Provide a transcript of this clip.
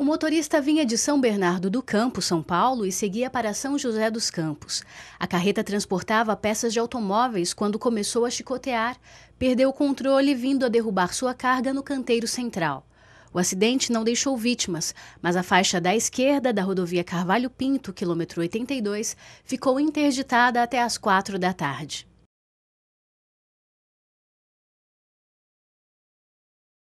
O motorista vinha de São Bernardo do Campo, São Paulo, e seguia para São José dos Campos. A carreta transportava peças de automóveis quando começou a chicotear, perdeu o controle vindo a derrubar sua carga no canteiro central. O acidente não deixou vítimas, mas a faixa da esquerda da rodovia Carvalho Pinto, quilômetro 82, ficou interditada até às quatro da tarde.